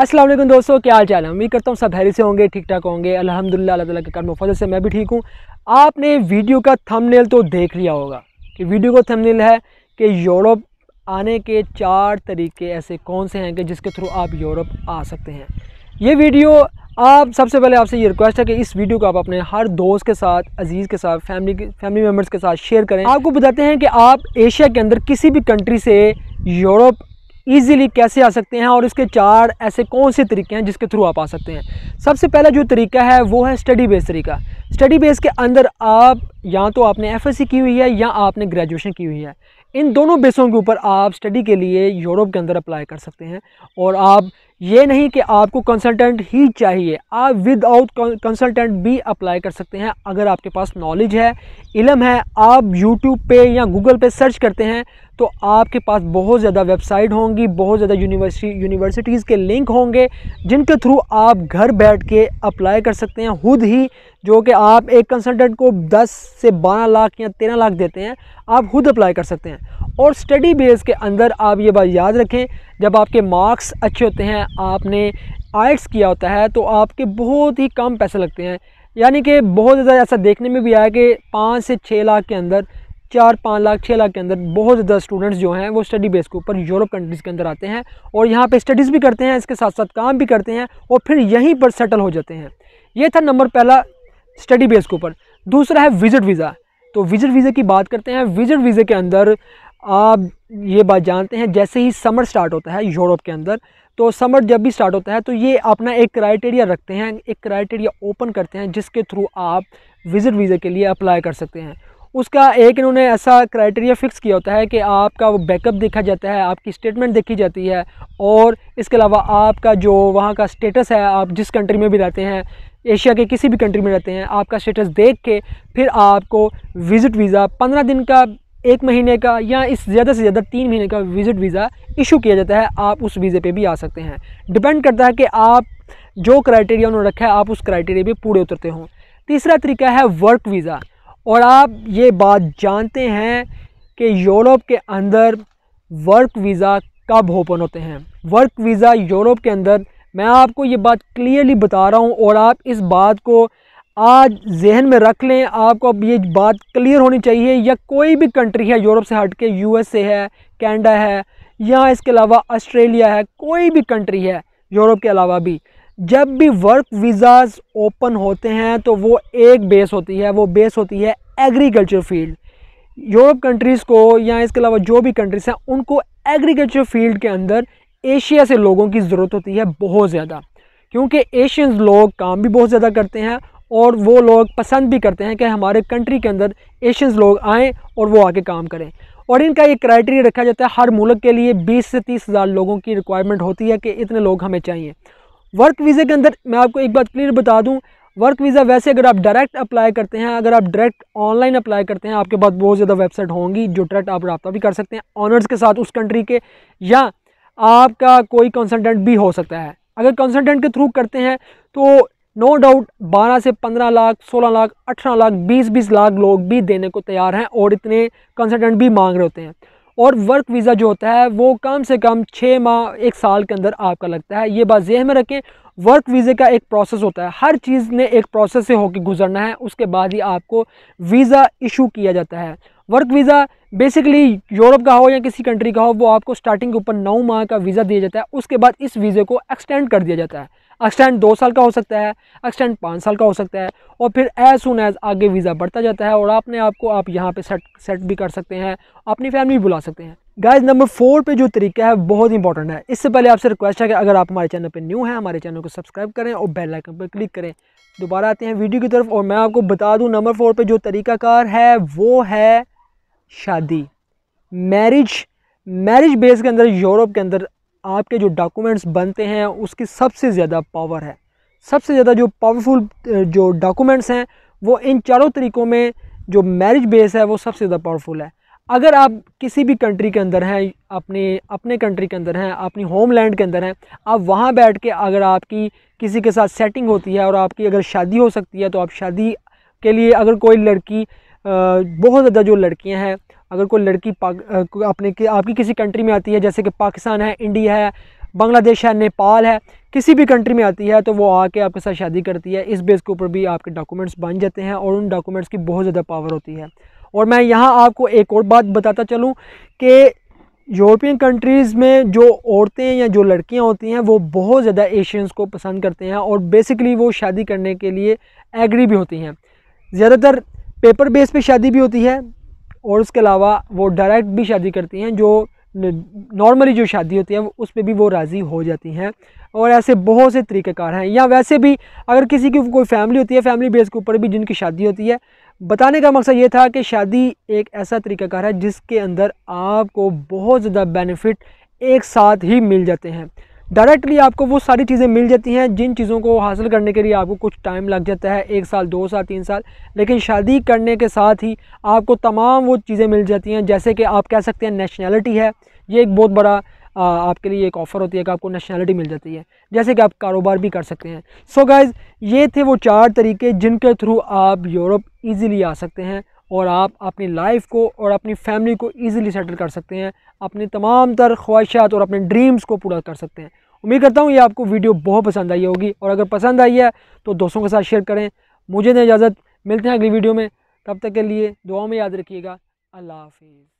अस्सलाम वालेकुम दोस्तों क्या हाल चाल है उम्मीद करता हूँ सब हैरी से होंगे ठीक ठाक होंगे अल्हम्दुलिल्लाह अल्लाह ताला के कर्म फजल से मैं भी ठीक हूँ आपने वीडियो का थंबनेल तो देख लिया होगा कि वीडियो का थंबनेल है कि यूरोप आने के चार तरीके ऐसे कौन से हैं कि जिसके थ्रू आप यूरोप आ सकते हैं ये वीडियो आप सबसे पहले आपसे ये रिक्वेस्ट है कि इस वीडियो को आप अपने हर दोस्त के साथ अजीज़ के साथ फैमिली फैमिली मेम्बर्स के साथ शेयर करें आपको बताते हैं कि आप एशिया के अंदर किसी भी कंट्री से यूरोप ईज़िली कैसे आ सकते हैं और इसके चार ऐसे कौन से तरीके हैं जिसके थ्रू आप आ सकते हैं सबसे पहला जो तरीका है वो है स्टडी बेस तरीका स्टडी बेस के अंदर आप या तो आपने एफ की हुई है या आपने ग्रेजुएशन की हुई है इन दोनों बेसों के ऊपर आप स्टडी के लिए यूरोप के अंदर अप्लाई कर सकते हैं और आप ये नहीं कि आपको कंसल्टेंट ही चाहिए आप विदाउट कंसल्टेंट भी अप्लाई कर सकते हैं अगर आपके पास नॉलेज है इलम है आप यूट्यूब पे या गूगल पे सर्च करते हैं तो आपके पास बहुत ज़्यादा वेबसाइट होंगी बहुत ज़्यादा यूनिवर्सिटी यूनिवर्सिटीज़ के लिंक होंगे जिनके थ्रू आप घर बैठ के अप्लाई कर सकते हैं खुद ही जो कि आप एक कंसल्टेंट को दस से बारह लाख या तेरह लाख देते हैं आप खुद अप्लाई कर सकते हैं और स्टडी बेस के अंदर आप ये बात याद रखें जब आपके मार्क्स अच्छे होते हैं आपने आइट्स किया होता है तो आपके बहुत ही कम पैसे लगते हैं यानी कि बहुत ज़्यादा ऐसा देखने में भी आया कि पाँच से छः लाख के अंदर चार पाँच लाख छः लाख के अंदर बहुत ज़्यादा स्टूडेंट्स जो हैं वो स्टडी बेस के ऊपर यूरोप कंट्रीज़ के अंदर आते हैं और यहाँ पे स्टडीज़ भी करते हैं इसके साथ साथ काम भी करते हैं और फिर यहीं पर सेटल हो जाते हैं ये था नंबर पहला स्टडी बेस के ऊपर दूसरा है विजिट वीज़ा तो विजिट वीज़े की बात करते हैं विजिट वीज़े के अंदर आप ये बात जानते हैं जैसे ही समर स्टार्ट होता है यूरोप के अंदर तो समर जब भी स्टार्ट होता है तो ये अपना एक क्राइटेरिया रखते हैं एक क्राइटेरिया ओपन करते हैं जिसके थ्रू आप विजिट वीज़े के लिए अप्लाई कर सकते हैं उसका एक इन्होंने ऐसा क्राइटेरिया फ़िक्स किया होता है कि आपका वो बैकअप देखा जाता है आपकी स्टेटमेंट देखी जाती है और इसके अलावा आपका जो वहाँ का स्टेटस है आप जिस कंट्री में भी रहते हैं एशिया के किसी भी कंट्री में रहते हैं आपका स्टेटस देख के फिर आपको विज़िट वीज़ा पंद्रह दिन का एक महीने का या इस ज़्यादा से ज़्यादा तीन महीने का विज़िट वीज़ा इशू किया जाता है आप उस वीज़े पे भी आ सकते हैं डिपेंड करता है कि आप जो क्राइटेरिया उन्होंने रखा है आप उस क्राइटेरिया पे पूरे उतरते हों तीसरा तरीका है वर्क वीज़ा और आप ये बात जानते हैं कि यूरोप के अंदर वर्क वीज़ा कब ओपन होते हैं वर्क वीज़ा यूरोप के अंदर मैं आपको ये बात क्लियरली बता रहा हूँ और आप इस बात को आज जहन में रख लें आपको अब ये बात क्लियर होनी चाहिए या कोई भी कंट्री है यूरोप से हट के यू है कैनेडा है या इसके अलावा ऑस्ट्रेलिया है कोई भी कंट्री है यूरोप के अलावा भी जब भी वर्क वीज़ाज़ ओपन होते हैं तो वो एक बेस होती है वो बेस होती है एग्रीकल्चर फील्ड यूरोप कंट्रीज़ को या इसके अलावा जो भी कंट्रीज़ हैं उनको एग्रीकल्चर फील्ड के अंदर एशिया से लोगों की ज़रूरत होती है बहुत ज़्यादा क्योंकि एशियंस लोग काम भी बहुत ज़्यादा करते हैं और वो लोग पसंद भी करते हैं कि हमारे कंट्री के अंदर एशियंस लोग आएँ और वो आके काम करें और इनका एक क्राइटेरिया रखा जाता है हर मुल्क के लिए 20 से तीस हज़ार लोगों की रिक्वायरमेंट होती है कि इतने लोग हमें चाहिए वर्क वीज़े के अंदर मैं आपको एक बात क्लियर बता दूं वर्क वीज़ा वैसे अगर आप डायरेक्ट अप्लाई करते हैं अगर आप डायरेक्ट ऑनलाइन अप्लाई करते हैं आपके पास बहुत ज़्यादा वेबसाइट होंगी जो डायरेक्ट आप रबा भी कर सकते हैं ऑनर्स के साथ उस कंट्री के या आपका कोई कंसल्टेंट भी हो सकता है अगर कंसल्टेंट के थ्रू करते हैं तो नो डाउट 12 से 15 लाख 16 लाख 18 लाख 20 20 लाख लोग भी देने को तैयार हैं और इतने कंसल्टेंट भी मांग रहे होते हैं और वर्क वीज़ा जो होता है वो कम से कम छः माह एक साल के अंदर आपका लगता है ये बात जहन में रखें वर्क वीज़े का एक प्रोसेस होता है हर चीज़ ने एक प्रोसेस से होकर गुजरना है उसके बाद ही आपको वीज़ा इशू किया जाता है वर्क वीज़ा बेसिकली यूरोप का हो या किसी कंट्री का हो वो आपको स्टार्टिंग के ऊपर नौ माह का वीज़ा दिया जाता है उसके बाद इस वीज़े को एक्सटेंड कर दिया जाता है एक्सटेंड दो साल का हो सकता है एक्सटेंड पाँच साल का हो सकता है और फिर एज सुन एज आगे वीज़ा बढ़ता जाता है और आपने आपको आप यहाँ पे सेट सेट भी कर सकते हैं अपनी फैमिली भी बुला सकते हैं गाइज नंबर फोर पे जो तरीका है बहुत इंपॉर्टेंट है इससे पहले आपसे रिक्वेस्ट है कि अगर आप हमारे चैनल पे न्यू हैं हमारे चैनल को सब्सक्राइब करें और बेल आइकन पर क्लिक करें दोबारा आते हैं वीडियो की तरफ और मैं आपको बता दूं नंबर फोर पे जो तरीकाकार है वो है शादी मैरिज मैरिज बेस के अंदर यूरोप के अंदर आपके जो डॉक्यूमेंट्स बनते हैं उसकी सबसे ज़्यादा पावर है सबसे ज़्यादा जो पावरफुल जो डॉक्यूमेंट्स हैं वो इन चारों तरीक़ों में जो मैरिज बेस है वो सबसे ज़्यादा पावरफुल है अगर आप किसी भी कंट्री के अंदर हैं अपने अपने कंट्री के अंदर हैं अपनी होमलैंड के अंदर हैं आप वहाँ बैठ के अगर आपकी किसी के साथ सेटिंग होती है और आपकी अगर शादी हो सकती है तो आप शादी के लिए अगर कोई लड़की बहुत ज़्यादा जो लड़कियाँ हैं अगर कोई लड़की अपने कि, आपकी किसी कंट्री में आती है जैसे कि पाकिस्तान है इंडिया है बांग्लादेश है नेपाल है किसी भी कंट्री में आती है तो वो आके आपके साथ शादी करती है इस बेस के ऊपर भी आपके डॉक्यूमेंट्स बन जाते हैं और उन डॉक्यूमेंट्स की बहुत ज़्यादा पावर होती है और मैं यहाँ आपको एक और बात बताता चलूँ कि यूरोपियन कंट्रीज़ में जो औरतें या जो लड़कियाँ होती हैं वो बहुत ज़्यादा एशियंस को पसंद करते हैं और बेसिकली वो शादी करने के लिए एग्री भी होती हैं ज़्यादातर पेपर बेस पे शादी भी होती है और उसके अलावा वो डायरेक्ट भी शादी करती हैं जो नॉर्मली जो शादी होती है उस पर भी वो राज़ी हो जाती हैं और ऐसे बहुत से तरीक़ेकार हैं या वैसे भी अगर किसी की कोई फैमिली होती है फैमिली बेस के ऊपर भी जिनकी शादी होती है बताने का मकसद ये था कि शादी एक ऐसा तरीक़ाकार है जिसके अंदर आपको बहुत ज़्यादा बेनिफिट एक साथ ही मिल जाते हैं डायरेक्टली आपको वो सारी चीज़ें मिल जाती हैं जिन चीज़ों को हासिल करने के लिए आपको कुछ टाइम लग जाता है एक साल दो साल तीन साल लेकिन शादी करने के साथ ही आपको तमाम वो चीज़ें मिल जाती हैं जैसे कि आप कह सकते हैं नेशनैलिटी है ये एक बहुत बड़ा आ, आपके लिए एक ऑफ़र होती है कि आपको नेशनैलिटी मिल जाती है जैसे कि आप कारोबार भी कर सकते हैं सो so गाइज ये थे वो चार तरीके जिनके थ्रू आप यूरोप ईज़िली आ सकते हैं और आप अपनी लाइफ को और अपनी फैमिली को ईज़िली सेटल कर सकते हैं अपने तमाम तर ख्वाहिशात और अपने ड्रीम्स को पूरा कर सकते हैं उम्मीद करता हूँ ये आपको वीडियो बहुत पसंद आई होगी और अगर पसंद आई है तो दोस्तों के साथ शेयर करें मुझे दें इजाज़त मिलते हैं अगली वीडियो में तब तक के लिए दुआ में याद रखिएगा अल्लाह हाफिज़